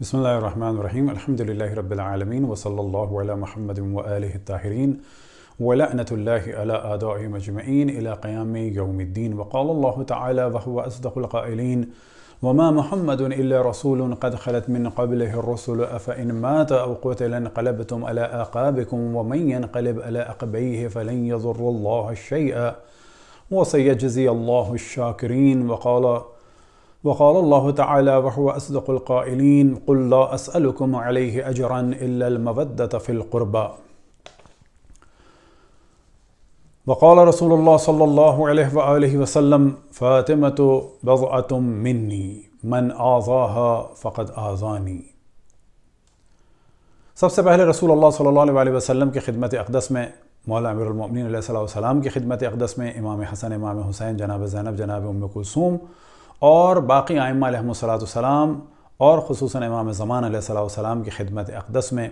بسم الله الرحمن الرحيم الحمد لله رب العالمين وصلى الله على محمد وآله الطاهرين ولعنة الله على أعدائهم أجمعين إلى قيام يوم الدين وقال الله تعالى وهو أصدق القائلين وما محمد إلا رسول قد خلت من قبله الرسل أفإن مات أو قتل انقلبتم على آقابكم ومن ينقلب على أقبيه فلن يضر الله شيئا وسيجزي الله الشاكرين وقال وقال الله تعالى وهو أصدق القائلين قل لا أسألكم عليه أجرا إلا المودة في القربى وقال رسول الله صلى الله عليه وآله وسلم فاتمة بضعة مني من آذاها فقد آذاني سب سے پہلے رسول اللہ صلی اللہ علیہ وسلم کی خدمت اقدس میں مولا امیر المومنین علیہ السلام کی خدمت اقدس میں امام حسن امام حسین جناب زینب جناب ام کلثوم और बाकी आयमा सलाम और खसूस इमाम ज़मान सलाम की खिदमत अकदस में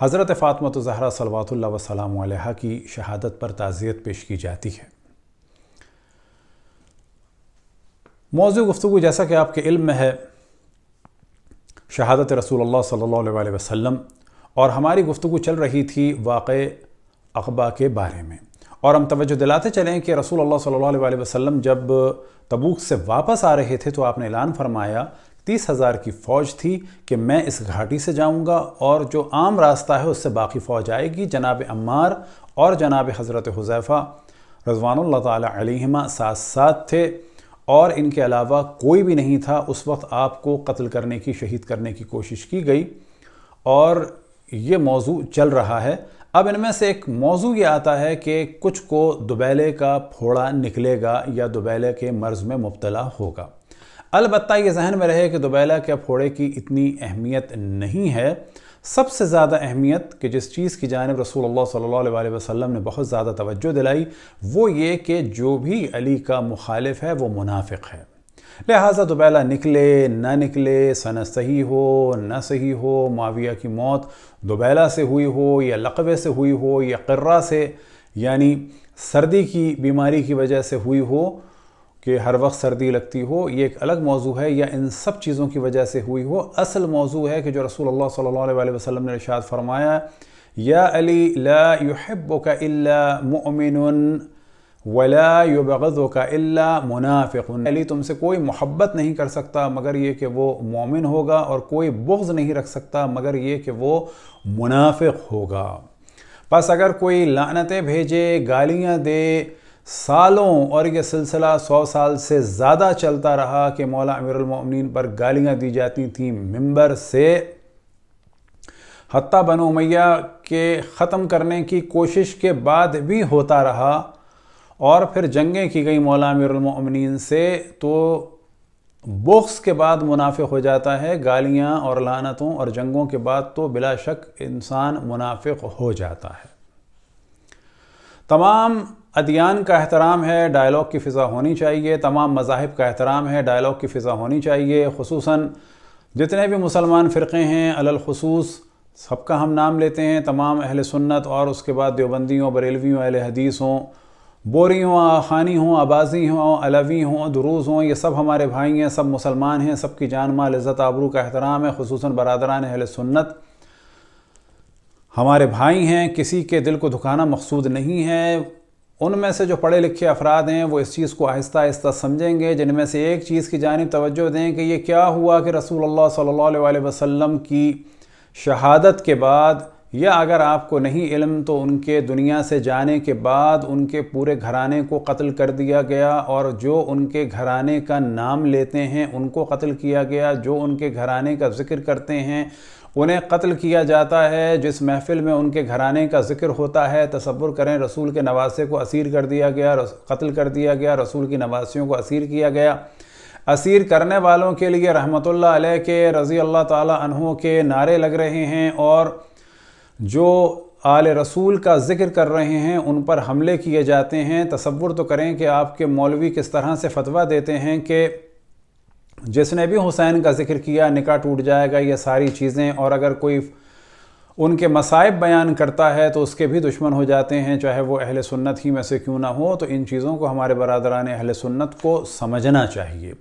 हज़रत फ़ातमत ज़हरा सलवा वसलम की शहादत पर ताज़ियत पेश की जाती है मौजू गुफ्तु जैसा कि आपके इल्म में है शहादत रसूल सल्ला वसम और हमारी गुफ्तु चल रही थी वाक़ अकबा के बारे में और हम तवज्जो दिलाते चलें कि रसूल अल्लाह सल्लल्लाहु अलैहि वसल्लम जब तबूक से वापस आ रहे थे तो आपने ऐलान फरमाया तीस हज़ार की फ़ौज थी कि मैं इस घाटी से जाऊंगा और जो आम रास्ता है उससे बाकी फ़ौज आएगी जनाब अम्मार और जनाब हज़रत हुजैफ़ा रजवान तलिमा साथ साथ थे और इनके अलावा कोई भी नहीं था उस वक्त आपको कत्ल करने की शहीद करने की कोशिश की गई और ये मौजू चल रहा है अब इनमें से एक मौजू ये आता है कि कुछ को दुबैले का फोड़ा निकलेगा या दुबैले के मर्ज़ में मुबतला होगा अलबत् ये जहन में रहे कि दुबैला के फोड़े की इतनी अहमियत नहीं है सबसे ज़्यादा अहमियत कि जिस चीज़ की जानब रसूल सल्ला वसम ने बहुत ज़्यादा तवज्जो दिलाई वो ये कि जो भी अली का मुखालिफ है वो मुनाफिक है लिहाजा दोबैला तो निकले ना निकले सनत सही हो ना सही हो माविया की मौत दुबैला से हुई हो या लकवे से हुई हो या कर्रा से यानी सर्दी की बीमारी की वजह से हुई हो कि हर वक्त सर्दी लगती हो ये एक अलग मौजू है या इन सब चीज़ों की वजह से हुई हो असल मौजू है कि जो रसूल अलैहि वसल्लम ने इर्शाद फरमाया या अली ला युहब इल्ला मुमिनुन वला युबगज़ो का अल्ला मुनाफ़िक अली तुमसे कोई मोहब्बत नहीं कर सकता मगर ये कि वो मोमिन होगा और कोई बुग्ज़ नहीं रख सकता मगर ये कि वो मुनाफिक होगा बस अगर कोई लानतें भेजे गालियाँ दे सालों और ये सिलसिला सौ साल से ज़्यादा चलता रहा कि मौला अमीरमिन पर गालियाँ दी जाती थीं मंबर से हती बनो मैया के ख़त्म करने की कोशिश के बाद भी होता रहा और फिर जंगें की गई मौला अमीरमिन से तो बोक्स के बाद मुनाफ़ हो जाता है गालियाँ और लानतों और जंगों के बाद तो बिला शक इंसान मुनाफिक हो जाता है तमाम अदियान का एहतराम है डायलॉग की फ़िज़ा होनी चाहिए तमाम मजाहब का एहतराम है डायलॉग की फ़िज़ा होनी चाहिए खसूस जितने भी मुसलमान फ़िरक़े हैं अलखसूस सबका हम नाम लेते हैं तमाम अहल सुन्नत और उसके बाद देवबंदियों बरेलवियों अहल बोरी हों आख़ानी हों आबाजी हों अलवी हों दरूज हों ये सब हमारे भाई हैं सब मुसलमान हैं सब की जान माल इज़्ज़त आबरू का एहतराम है खसूस बरदरान अहल सुन्नत हमारे भाई हैं किसी के दिल को दुखाना मकसूद नहीं है उनमें से जो पढ़े लिखे अफराद हैं वो इस चीज़ को आहिस्ता आहिस्ता समझेंगे जिनमें से एक चीज़ की जानब तोज्जो दें कि ये क्या हुआ कि रसूल अल्लाह सल्लल्लाहु अलैहि वसल्लम की शहादत के बाद या अगर आपको नहीं इल्म तो उनके दुनिया से जाने के बाद उनके पूरे घराने को कत्ल कर दिया गया और जो उनके घराने का नाम लेते हैं उनको कत्ल किया गया जो उनके घराने का जिक्र करते हैं उन्हें कत्ल किया जाता है जिस महफिल में उनके घराने का जिक्र होता है तस्वुर करें रसूल के नवासे को असीर कर दिया गया कत्ल कर दिया गया रसूल की नवासियों को असीर किया गया असीर करने वालों के लिए रहमतुल्लाह अलैह के रज़ी अल्लाह ताला के नारे लग रहे हैं और जो आले रसूल का जिक्र कर रहे हैं उन पर हमले किए जाते हैं तस्वुर तो करें कि आपके मौलवी किस तरह से फतवा देते हैं कि जिसने भी हुसैन का जिक्र किया निका टूट जाएगा ये सारी चीज़ें और अगर कोई उनके मसाइब बयान करता है तो उसके भी दुश्मन हो जाते हैं चाहे वो अहल सुन्नत ही में से क्यों ना हो तो इन चीज़ों को हमारे बरदरान अहल सुन्नत को समझना चाहिए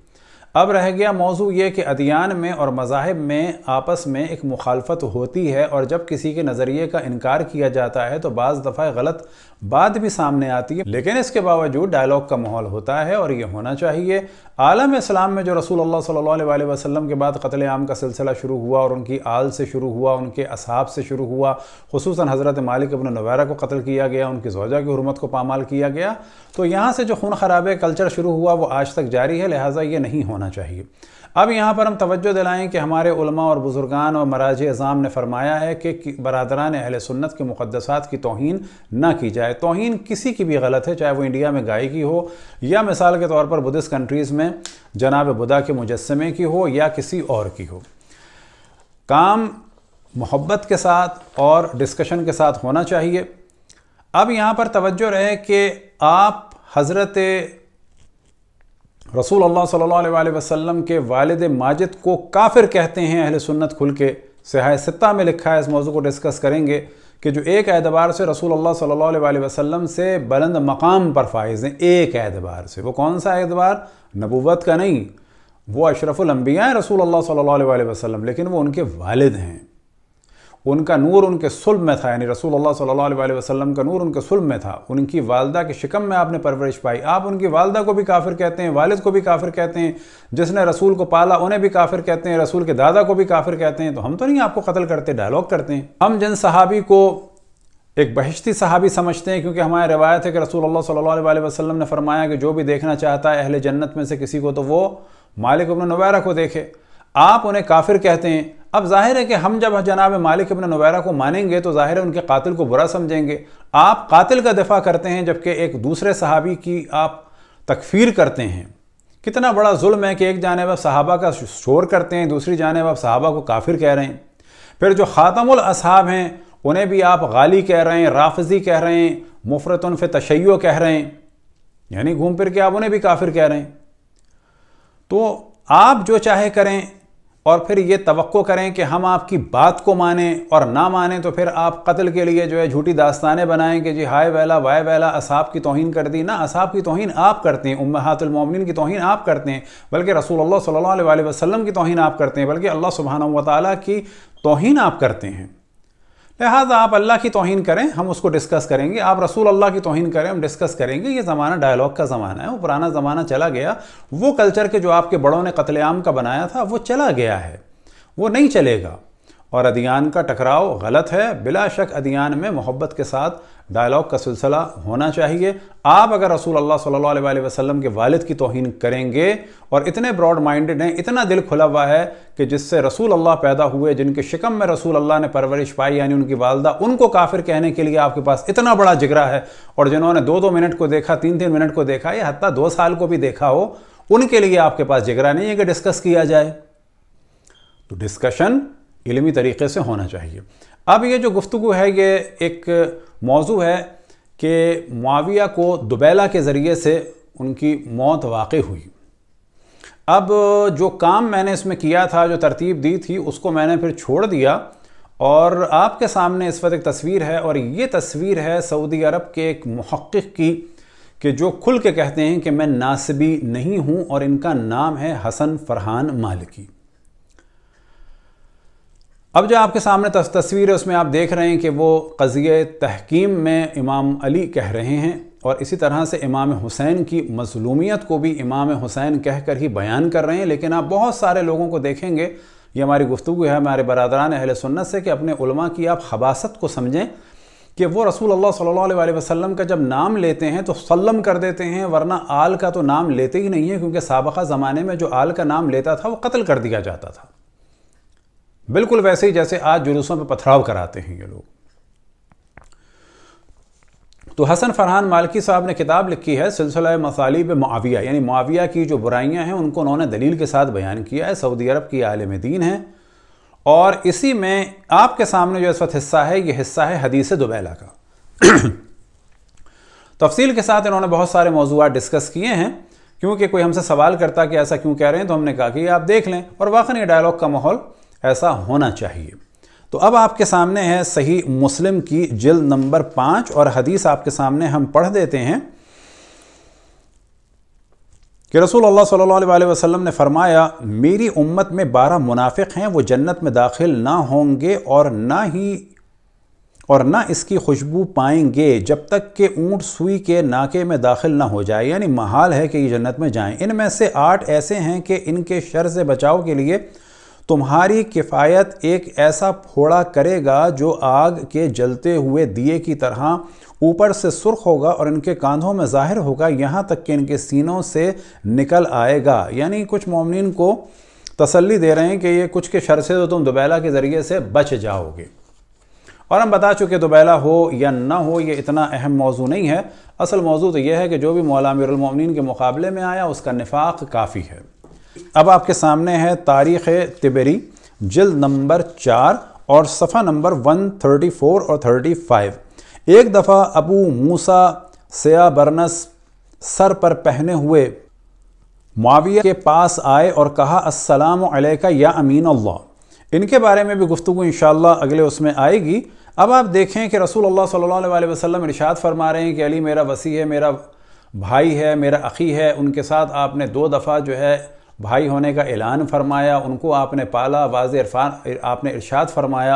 अब रह गया मौजू ये कि अदियान में और मजाहब में आपस में एक मुखालफत होती है और जब किसी के नज़रिए का इनकार किया जाता है तो बज़ दफ़ा गलत बात भी सामने आती है लेकिन इसके बावजूद डायलॉग का माहौल होता है और ये होना चाहिए आलम इस्लाम में जो रसूल सल्ला वसम के बाद कतल आम का सिलसिला शुरू हुआ और उनकी आल से शुरू हुआ उनके असहाब से शुरू हुआ खसूस हज़रत मालिक अबन नवैरा को कत्ल किया गया उनकी जोजा की हरमत को पामाल किया गया तो यहाँ से जो खून खराबे कल्चर शुरू हुआ वो आज तक जारी है लिहाजा ये नहीं होना होना चाहिए अब यहाँ पर हम तवज्जो दिलाएं कि हमारे उलमा और बुज़ुर्गान और मराज अज़ाम ने फरमाया है कि बरदरान अहल सुन्नत के मुक़दसात की तोहन ना की जाए तोहन किसी की भी गलत है चाहे वो इंडिया में गाय की हो या मिसाल के तौर पर बुद्धिस्ट कंट्रीज़ में जनाब बुदा के मुजस्मे की हो या किसी और की हो काम मोहब्बत के साथ और डिस्कशन के साथ होना चाहिए अब यहाँ पर तवज्जो रहे कि आप हज़रत रसूल अल्लाह सल्लल्लाहु अलैहि वसल्लम के वालिद माजिद को काफिर कहते हैं अहले सुन्नत खुल के सिहाय सत्ता में लिखा है इस मौजू को डिस्कस करेंगे कि जो एक एतबार से रसूल अल्लाह सल्लल्लाहु अलैहि वसल्लम से बुलंद मकाम पर फाइज हैं एक एतबार से वो कौन सा एतबार नबूवत का नहीं वो अशरफुलम्बिया हैं रसूल अल्लाह सल्लल्लाहु अलैहि वसल्लम लेकिन वो उनके वालिद हैं उनका नूर उनके सुल्ब में था यानी रसूल सल्लल्लाहु अलैहि वसल्लम का नूर उनके सुल्ब में था उनकी वालदा के शिकम में आपने परवरिश पाई आप उनकी वालदा को भी काफिर कहते हैं वालिद को भी काफिर कहते हैं जिसने रसूल को पाला उन्हें भी काफिर कहते हैं रसूल के दादा को भी काफिर कहते हैं तो हम तो नहीं आपको कत्ल करते डायलॉग करते हैं हम जिन सहाबी को एक बहिश्ती सहाबी समझते हैं क्योंकि हमारे रिवायत है कि रसूल सल्लल्लाहु अलैहि वसल्लम ने फरमाया कि जो भी देखना चाहता है अहले जन्नत में से किसी को तो वो मालिक उबन नवैरा को देखे आप उन्हें काफिर कहते हैं अब जाहिर है कि हम जब जनाब मालिक अपने नवैरा को मानेंगे तो ज़ाहिर है उनके कातिल को बुरा समझेंगे आप कातिल का दफा करते हैं जबकि एक दूसरे सहाबी की आप तकफीर करते हैं कितना बड़ा जुल्म है कि एक जानब आप सहाबा का शोर करते हैं दूसरी जानब आप सहाबा को काफिर कह रहे हैं फिर जो ख़ातमुल असहाब हैं उन्हें भी आप गाली कह रहे हैं राफजी कह रहे हैं मुफरतन फ़े तशैय कह रहे हैं यानी घूम फिर के आप उन्हें भी काफिर कह रहे हैं तो आप जो चाहे करें और फिर ये तो करें कि हम आपकी बात को माने और ना माने तो फिर आप कत्ल के लिए जो है झूठी दास्तानें बनाएं कि जी हाय वैला वाय वैला असाब की तोहन कर दी ना असाब की तोहन आप करते हैं उम्मातुलमिन की तोहन आप करते हैं बल्कि रसूल सल्ला वसल्लम की तोहन आप करते हैं बल्कि अल्लाह सुबहाना वाली की तोहन आप करते हैं लिहाजा आप अल्लाह की तोहन करें हम उसको डिस्कस करेंगे आप रसूल अल्लाह की तोहन करें हम डिस्कस करेंगे ये ज़माना डायलॉग का ज़माना है वो पुराना ज़माना चला गया वो कल्चर के जो आपके बड़ों ने कतलेआम का बनाया था वो चला गया है वो नहीं चलेगा और अदियान का टकराव गलत है बिला शक अदियान में मोहब्बत के साथ डायलॉग का सिलसिला होना चाहिए आप अगर रसूल अल्लाह सल्लल्लाहु अलैहि वसल्लम के वालिद की तोहन करेंगे और इतने ब्रॉड माइंडेड हैं इतना दिल खुला हुआ है कि जिससे रसूल अल्लाह पैदा हुए जिनके शिकम में रसूल अल्लाह ने परवरिश पाई यानी उनकी वालदा उनको काफिर कहने के लिए आपके पास इतना बड़ा जिगरा है और जिन्होंने दो दो मिनट को देखा तीन तीन मिनट को देखा या हत्या दो साल को भी देखा हो उनके लिए आपके पास जिगरा नहीं है कि डिस्कस किया जाए तो डिस्कशन इलमी तरीके से होना चाहिए अब ये जो गुफ्तु है ये एक मौजू है कि माविया को दुबैला के ज़रिए से उनकी मौत वाक़ हुई अब जो काम मैंने इसमें किया था जो तरतीब दी थी उसको मैंने फिर छोड़ दिया और आपके सामने इस वक्त एक तस्वीर है और ये तस्वीर है सऊदी अरब के एक महक़ की कि जो खुल के कहते हैं कि मैं नासबी नहीं हूँ और इनका नाम है हसन फरहान मालिकी अब जो आपके सामने तस्वीर है उसमें आप देख रहे हैं कि वो कज़िए तहकीम में इमाम अली कह रहे हैं और इसी तरह से इमाम हुसैन की मजलूमियत को भी इमाम हुसैन कह कर ही बयान कर रहे हैं लेकिन आप बहुत सारे लोगों को देखेंगे ये हमारी गुफ्तु है हमारे बरदरान अहल सुन्नत से कि अपने उलमा की आप हबासत को समझें कि वो रसूल अल्लाह सल्लल्लाहु अलैहि वसल्लम का जब नाम लेते हैं तो सल्लम कर देते हैं वरना आल का तो नाम लेते ही नहीं है क्योंकि सबका ज़माने में जो आल का नाम लेता था वो कत्ल कर दिया जाता था बिल्कुल वैसे ही जैसे आज जुलूसों पर पथराव कराते हैं ये लोग तो हसन फरहान मालकी साहब ने किताब लिखी है सिलसिला मसालिब माविया यानी माविया की जो बुराइयां हैं उनको उन्होंने दलील के साथ बयान किया है सऊदी अरब की आलम दीन है और इसी में आपके सामने जो इस वक्त हिस्सा है ये हिस्सा है हदीस दुबैला का तफसील के साथ इन्होंने बहुत सारे मौजूद डिस्कस किए हैं क्योंकि कोई हमसे सवाल करता कि ऐसा क्यों कह रहे हैं तो हमने कहा कि आप देख लें और वाकई डायलॉग का माहौल ऐसा होना चाहिए तो अब आपके सामने है सही मुस्लिम की जिल नंबर पाँच और हदीस आपके सामने हम पढ़ देते हैं कि रसूल अल्लाह सल्लल्लाहु अलैहि वसल्लम ने फरमाया मेरी उम्मत में बारह मुनाफिक हैं वो जन्नत में दाखिल ना होंगे और ना ही और ना इसकी खुशबू पाएंगे जब तक के ऊँट सुई के नाके में दाखिल ना हो जाए यानी महाल है कि ये जन्नत में जाएं इनमें से आठ ऐसे हैं कि इनके शर से बचाव के लिए तुम्हारी किफ़ायत एक ऐसा फोड़ा करेगा जो आग के जलते हुए दिए की तरह ऊपर से सुर्ख होगा और इनके कांधों में ज़ाहिर होगा यहाँ तक कि इनके सीनों से निकल आएगा यानी कुछ ममिन को तसल्ली दे रहे हैं कि ये कुछ के शर से तो तुम दुबैला के ज़रिए से बच जाओगे और हम बता चुके दुबैला हो या ना हो ये इतना अहम मौजू नहीं है असल मौजू तो यह है कि जो भी मौला के मुकाबले में आया उसका नफाक काफ़ी है अब आपके सामने है तारीख़ तिबरी जल्द नंबर चार और सफ़ा नंबर 134 और 35 एक दफ़ा अबू मूसा बरनस सर पर पहने हुए माविया के पास आए और कहा अस्सलाम अलैका या अमीन अल्लाह इनके बारे में भी गुफ्तु इन अगले उसमें आएगी अब आप देखें कि रसूल अल्लाह सल्लल्लाहु अलैहि वसल्लम इरशाद फरमा रहे हैं कि अली मेरा वसी है मेरा भाई है मेरा अखी है उनके साथ आपने दो दफ़ा जो है भाई होने का ऐलान फरमाया उनको आपने पाला वाज इरफान आपने इरशाद फरमाया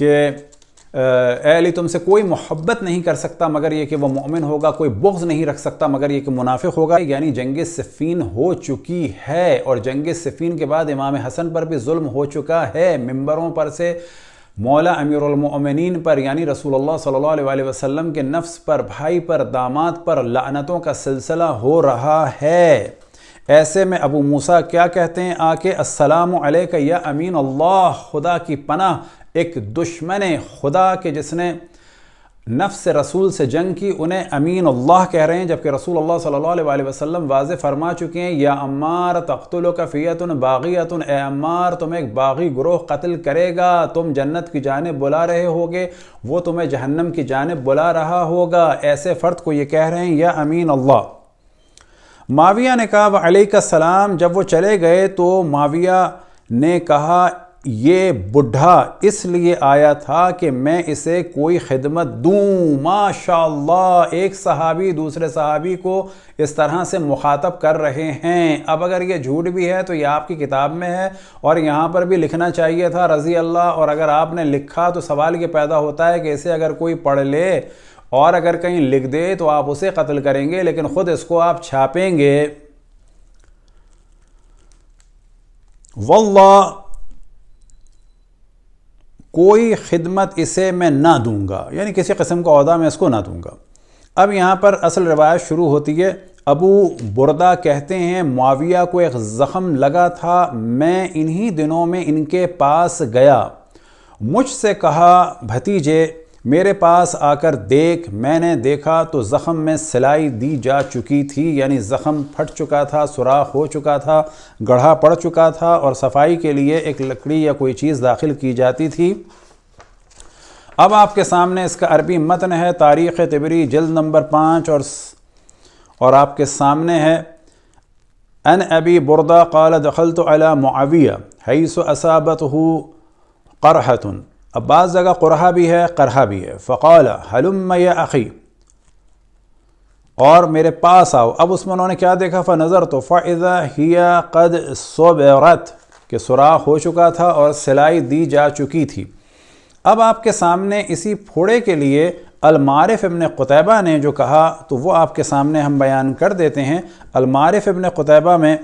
कि अली तुमसे कोई मोहब्बत नहीं कर सकता मगर ये कि वह मोमिन होगा कोई बुग्ज नहीं रख सकता मगर ये कि मुनाफिक होगा यानी जंग सफ़ीन हो चुकी है और जंग सफ़ीन के बाद इमाम हसन पर भी जुल्म हो चुका है मंबरों पर से मौला अमीरमिन पर यानी रसूलुल्लाह सल्लल्लाहु अलैहि वसल्लम के नफ्स पर भाई पर दामाद पर लानतों का सिलसिला हो रहा है ऐसे में अबू मूसा क्या कहते हैं आके असलमैक या अमीन अल्लाह खुदा की पनाह एक दुश्मन खुदा के जिसने नफ्स रसूल से जंग की उन्हें अमीन अल्लाह कह रहे हैं जबकि रसूल अल्लाह सल्लल्लाहु अलैहि वसल्लम वाज फरमा चुके हैं या अम्मार तख्तुल कफ़ीतन बाग़ीतन ए अम्मार तुम्हें एक बागी ग्रोह कत्ल करेगा तुम जन्नत की जानब बुला रहे होगे वो तुम्हें जहन्नम की जानब बुला रहा होगा ऐसे फ़र्द को ये कह रहे हैं या अमीन अल्लाह माविया ने कहा का सलाम जब वो चले गए तो माविया ने कहा ये बुढ़ा इसलिए आया था कि मैं इसे कोई खिदमत दूँ माशा एक सहाबी दूसरे सहाबी को इस तरह से मुखातब कर रहे हैं अब अगर ये झूठ भी है तो ये आपकी किताब में है और यहाँ पर भी लिखना चाहिए था रज़ी अल्लाह और अगर आपने लिखा तो सवाल ये पैदा होता है कि इसे अगर कोई पढ़ ले और अगर कहीं लिख दे तो आप उसे कत्ल करेंगे लेकिन ख़ुद इसको आप छापेंगे वल्ला कोई खिदमत इसे मैं ना दूंगा यानी किसी कस्म का अहदा मैं इसको ना दूंगा अब यहाँ पर असल रवायत शुरू होती है अबू बुरदा कहते हैं माविया को एक ज़ख़म लगा था मैं इन्हीं दिनों में इनके पास गया मुझसे कहा भतीजे मेरे पास आकर देख मैंने देखा तो ज़ख़म में सिलाई दी जा चुकी थी यानी ज़ख़म फट चुका था सुराख हो चुका था गढ़ा पड़ चुका था और सफाई के लिए एक लकड़ी या कोई चीज़ दाखिल की जाती थी अब आपके सामने इसका अरबी मतन है तारीख़ तिबरी जल्द नंबर पाँच और और आपके सामने है अन अबी बुरदा कल दखल तो अला मुआविया हई सो असाबत हु करहतन अब बाज़ जगह कुरहा भी है करहा भी है फ़कौल हलुम या अखी और मेरे पास आओ अब उसमें उन्होंने क्या देखा फ़ नज़र तो फ़ाइज़ा ही कद सोबरत के सुराख हो चुका था और सिलाई दी जा चुकी थी अब आपके सामने इसी फोड़े के लिए अलमारफ इबन कुतैबा ने जो कहा तो वो आपके सामने हम बयान कर देते हैं अलमारफ इबन कुतैबा में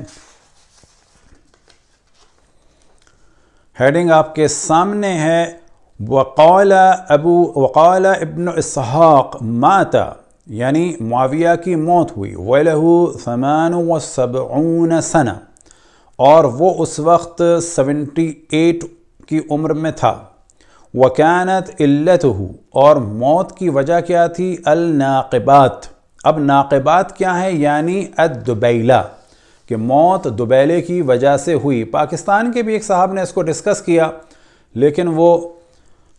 हेडिंग आपके सामने है वक़ाल अबू वक़ाल इबन इसहाक़ माता यानी माविया की मौत हुई वलहू समान वबून सना और वो उस वक्त सेवेंटी एट की उम्र में था वकानत इल्लत और मौत की वजह क्या थी नाक़बात अब नाक़बात क्या है यानी अदबैला कि मौत दुबैले की वजह से हुई पाकिस्तान के भी एक साहब ने इसको डिस्कस किया लेकिन वो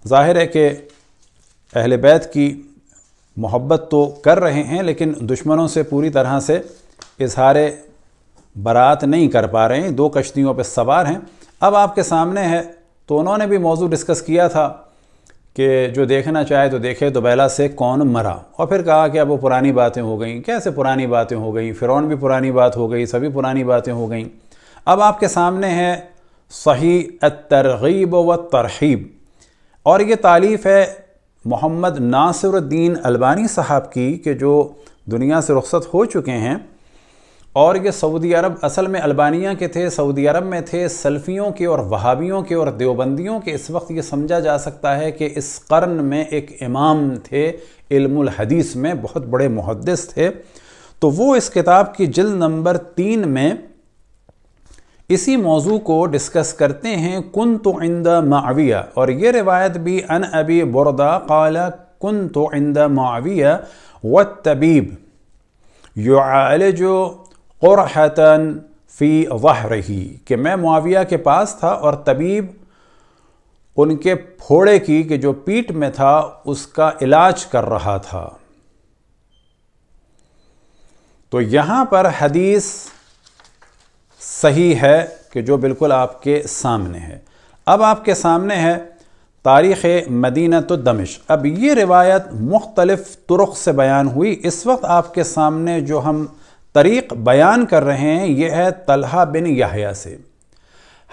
ज़ाहिर है कि अहल बैत की मोहब्बत तो कर रहे हैं लेकिन दुश्मनों से पूरी तरह से इजहार बारात नहीं कर पा रहे हैं दो कश्तियों पर सवार हैं अब आपके सामने है तो उन्होंने भी मौजू डिस्कस किया था कि जो देखना चाहे तो देखे तो बैला से कौन मरा और फिर कहा कि अब वो पुरानी बातें हो गई कैसे पुरानी बातें हो गई फ़िरौन भी पुरानी बात हो गई सभी पुरानी बातें हो गई अब आपके सामने है सही तरगीब व तरहीब और ये तालीफ़ है मोहम्मद नासिरुद्दीन अलबानी साहब की कि जो दुनिया से रुखसत हो चुके हैं और ये सऊदी अरब असल में अल्बानिया के थे सऊदी अरब में थे सल्फ़ियों के और वहाबियों के और देवबंदियों के इस वक्त ये समझा जा सकता है कि इस कर्न में एक इमाम थे इल्मुल हदीस में बहुत बड़े मुहदस थे तो वो इस किताब की जिल्द नंबर तीन में इसी मौजू को डिस्कस करते हैं कन तो इंद माविया और ये रिवायत भी अन अबी बुरदा काला कन तो इंद माविया व तबीब जो क़ुरहतन फ़ी वह रही कि मैं मुआविया के पास था और तबीब उनके फोड़े की कि जो पीठ में था उसका इलाज कर रहा था तो यहाँ पर हदीस सही है कि जो बिल्कुल आपके सामने है अब आपके सामने है तारीख़ मदीना तो दमिश अब ये रिवायत मुख्तलफ़ तुरख से बयान हुई इस वक्त आपके सामने जो हम तरीक़ बयान कर रहे हैं यह है तलहा बिन याहिया से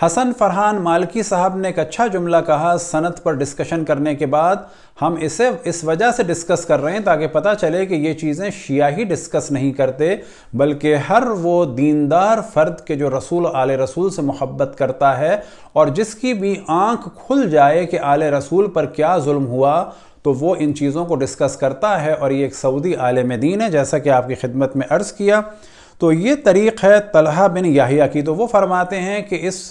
हसन फरहान मालकी साहब ने एक अच्छा जुमला कहा सनत पर डिस्कशन करने के बाद हम इसे इस वजह से डिस्कस कर रहे हैं ताकि पता चले कि ये चीज़ें शिया ही डिस्कस नहीं करते बल्कि हर वो दीनदार फ़र्द के जो रसूल आल रसूल से मोहब्बत करता है और जिसकी भी आंख खुल जाए कि आल रसूल पर क्या जुल्म हुआ तो वो इन चीज़ों को डिस्कस करता है और ये एक सऊदी आलम दीन है जैसा कि आपकी खिदमत में अर्ज़ किया तो ये तरीक़ है तलहा बिन याहिया की तो वो फरमाते हैं कि इस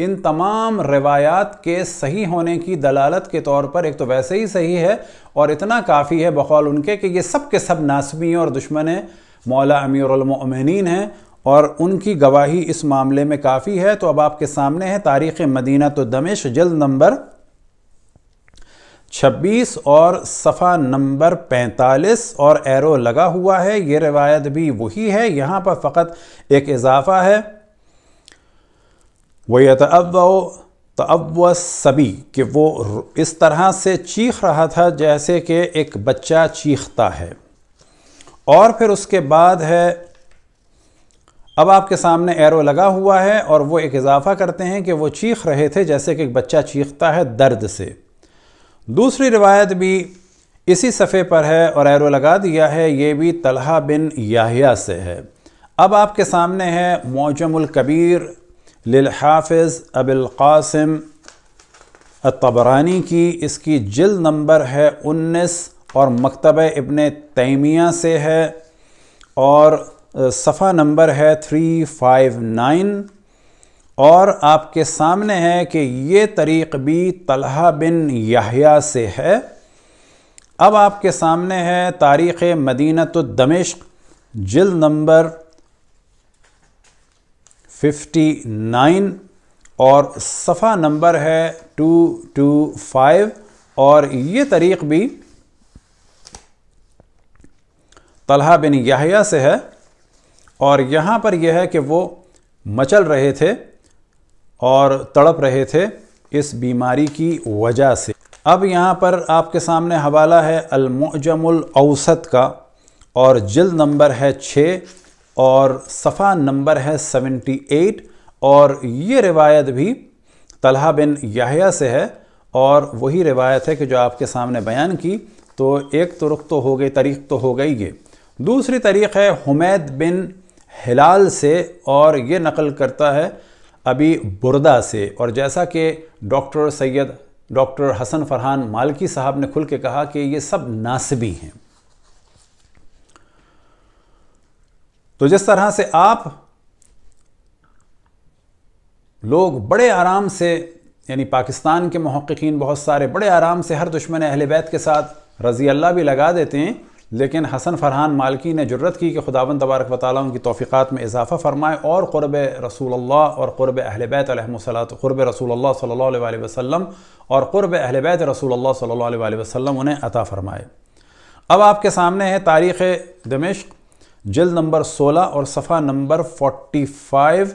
इन तमाम रवायात के सही होने की दलालत के तौर पर एक तो वैसे ही सही है और इतना काफ़ी है बकौल उनके कि ये सब के सब नासमी और दुश्मन हैं मौला अमीरमिन हैं और उनकी गवाही इस मामले में काफ़ी है तो अब आपके सामने है तारीख़ मदीना तो दमिश जल्द नंबर 26 और सफ़ा नंबर 45 और एरो लगा हुआ है ये रिवायत भी वही है यहाँ पर फ़कत एक इजाफ़ा है वो तव तव सभी कि वो इस तरह से चीख रहा था जैसे कि एक बच्चा चीखता है और फिर उसके बाद है अब आपके सामने एरो लगा हुआ है और वो एक इजाफ़ा करते हैं कि वो चीख रहे थे जैसे कि एक बच्चा चीखता है दर्द से दूसरी रिवायत भी इसी सफ़े पर है और एरो लगा दिया है ये भी तलहा बिन याहिया से है अब आपके सामने है मौजमुल कबीर अबिल कासिम तबरानी की इसकी जिल नंबर है उन्नीस और मकतब इबन तैमिया से है और सफ़ा नंबर है थ्री फाइव नाइन और आपके सामने है कि ये तरीक़ भी तलहा बिन याहिया से है अब आपके सामने है तारीख़ मदीनत दमिश जिल नंबर 59 और सफ़ा नंबर है 225 और ये तरीक़ भी तलहा बिन याहिया से है और यहाँ पर यह है कि वो मचल रहे थे और तड़प रहे थे इस बीमारी की वजह से अब यहाँ पर आपके सामने हवाला है अलमुजमुल औसत का और जल्द नंबर है छः और सफ़ा नंबर है सेवेंटी एट और ये रिवायत भी तलहा बिन याहिया से है और वही रिवायत है कि जो आपके सामने बयान की तो एक तो रुख तो हो गई तरीक़ तो हो गई ये दूसरी तरीक़ है हुमैद बिन हिलाल से और ये नकल करता है अभी बुरदा से और जैसा कि डॉक्टर सैयद डॉक्टर हसन फरहान मालकी साहब ने खुल के कहा कि ये सब नासबी हैं तो जिस तरह से आप लोग बड़े आराम से यानी पाकिस्तान के महक्कीन बहुत सारे बड़े आराम से हर दुश्मन अहल बैत के साथ रज़ी अल्लाह भी लगा देते हैं लेकिन हसन फरहान मालकी ने जरूरत की कि खुदावन तबारक वाली उनकी तोफ़ीक़ात में इजाफ़ा फ़रमाए और क़ुरब रसूल और क़ुरब अहल बैत क़ुरब रसूल सल्ला वसम और क़ुरब अहल बैत रसूल सल्ला वसम उन्हें अता फ़रमाए अब आपके सामने है तारीख़ दमिश जल्द नंबर सोलह और सफ़ा नंबर फोटी फोटी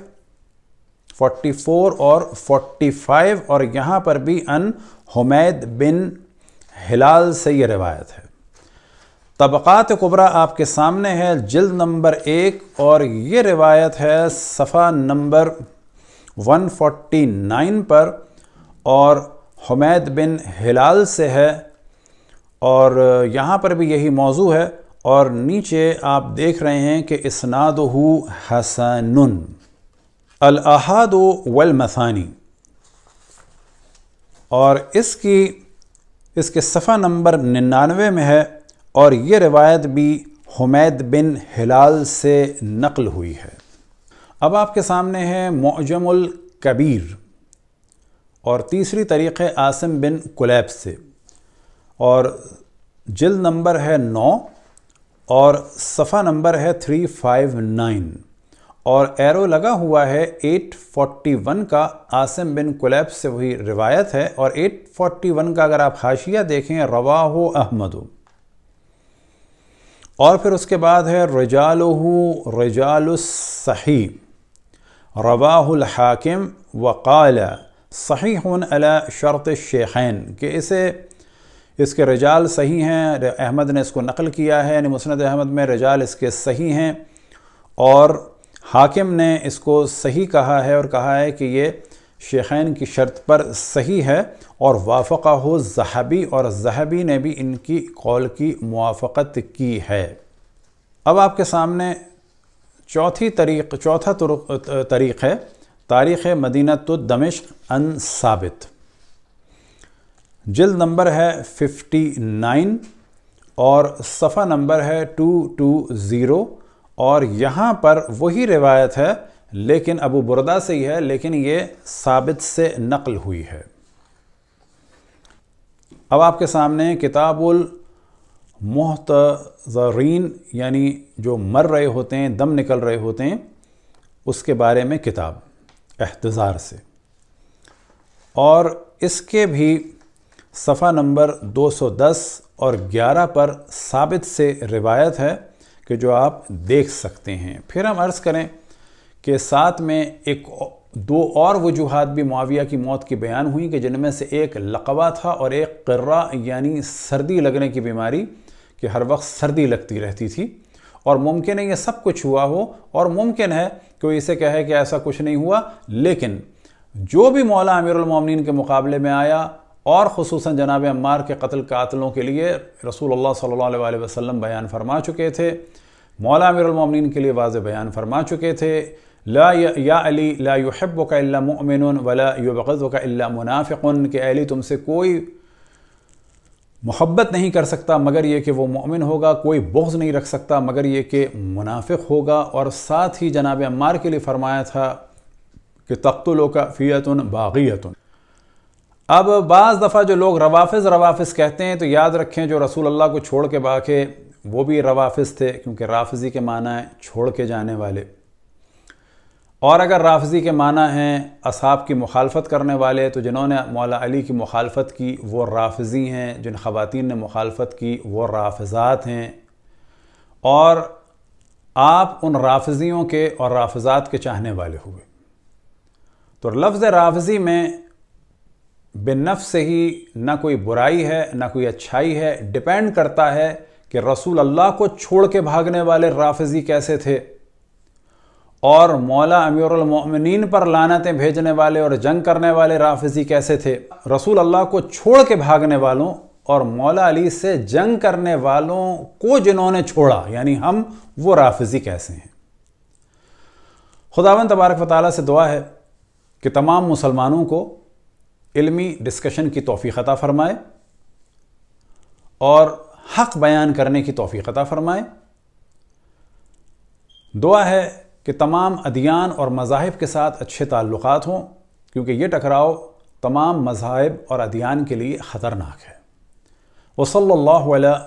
44 और 45 और यहाँ पर भी अन हुमैद बिन हिलाल से ये रिवायत है तबक़ात कुबरा आपके सामने है जल्द नंबर एक और ये रिवायत है सफ़ा नंबर 149 पर और हमैद बिन हिलाल से है और यहाँ पर भी यही मौजू है और नीचे आप देख रहे हैं कि इसनाद हसन अलहद वलमसानी और इसकी इसके सफ़ा नंबर निन्यानवे में है और ये रिवायत भी हुमैद बिन हिलाल से नकल हुई है अब आपके सामने है मौजमुल कबीर और तीसरी तरीक़े आसिम बिन कुलैब से और जिल नंबर है नौ और सफ़ा नंबर है थ्री फाइव नाइन और एरो लगा हुआ है एट फोटी वन का आसिम बिन कुलैब से वही रिवायत है और एट फोटी वन का अगर आप हाशिया देखें रवा अहमदो और फिर उसके बाद है रजालहू रजालसही रवाहुल हाकिम वक़ाल सही अला शर्त शेखैन के इसे इसके रजाल सही हैं अहमद ने इसको नकल किया है यानी मुसनद अहमद में रजाल इसके सही हैं और हाकिम ने इसको सही कहा है और कहा है कि ये शेखैन की शर्त पर सही है और वाफ़ा हो जहबी और जहबी ने भी इनकी कौल की मुआफ़त की है अब आपके सामने चौथी तरीक़ चौथा तरीक़ है तारीख़ मदीना तो दमिश अन साबित जल्द नंबर है 59 और सफ़ा नंबर है 220 और यहाँ पर वही रिवायत है लेकिन अबू बुरदा से ही है लेकिन ये साबित से नकल हुई है अब आपके सामने किताबुल मोहतरीन यानी जो मर रहे होते हैं दम निकल रहे होते हैं उसके बारे में किताब एहतज़ार से और इसके भी सफ़ा नंबर 210 और 11 पर साबित से रिवायत है कि जो आप देख सकते हैं फिर हम अर्ज़ करें के साथ में एक दो और वजूहत भी माविया की मौत की बयान हुई कि जिनमें से एक लकवा था और एक कर्रा यानी सर्दी लगने की बीमारी कि हर वक्त सर्दी लगती रहती थी और मुमकिन है ये सब कुछ हुआ हो और मुमकिन है वो इसे कहे कि ऐसा कुछ नहीं हुआ लेकिन जो भी मौला अमीरमिन के मुकाबले में आया और खसूस जनाब अम्मार के कत्ल कातलों के लिए रसूल सल्ला वसम बयान फरमा चुके थे मौला अमीरमिन के लिए वाज बयान फरमा चुके थे ला या अली ला युहब का अल्ला मुमिन वला युबज़ का अल्ला के अली तुमसे कोई मोहब्बत नहीं कर सकता मगर ये कि वो मोमिन होगा कोई बोझ नहीं रख सकता मगर ये कि मुनाफिक होगा और साथ ही जनाब अम्मार के लिए फ़रमाया था कि तख्तलो का फ़ीतन बाग़ीतन अब बाज़ दफ़ा जो लोग रवाफ़ रवाफ़ कहते हैं तो याद रखें जो रसूल अल्लाह को छोड़ के बाके वो भी रवाफ़ थे क्योंकि राफजी के माना है छोड़ के जाने वाले और अगर राफजी के माना हैं असाब की मुखालफत करने वाले तो जिन्होंने मौला अली की मुखालफत की वो राफजी हैं जिन ख़वातीन ने मुखालफत की वो राफजात हैं और आप उन राफजियों के और राफजात के चाहने वाले हुए तो लफ्ज़ राफजी में बिनफ से ही ना कोई बुराई है ना कोई अच्छाई है डिपेंड करता है कि रसूल अल्लाह को छोड़ के भागने वाले राफजी कैसे थे और मौला अमीरमिन पर लानतें भेजने वाले और जंग करने वाले राफिजी कैसे थे रसूल अल्लाह को छोड़ के भागने वालों और मौला अली से जंग करने वालों को जिन्होंने छोड़ा यानी हम वो राफिजी कैसे हैं खुदावन तबारक वाली से दुआ है कि तमाम मुसलमानों को इल्मी डिस्कशन की तोफ़ी ख़ता फ़रमाए और हक़ बयान करने की तोफ़ी ख़ता फ़रमाए दुआ है कि तमाम अदियान और मज़ाहब के साथ अच्छे ताल्लुक़ हों क्योंकि ये टकराव तमाम मज़ाहब और अदियान के लिए ख़तरनाक है वसल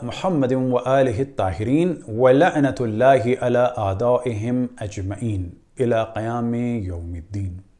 महमद व ताहरीन वनतल अजमैन अला क्याम योमद्दीन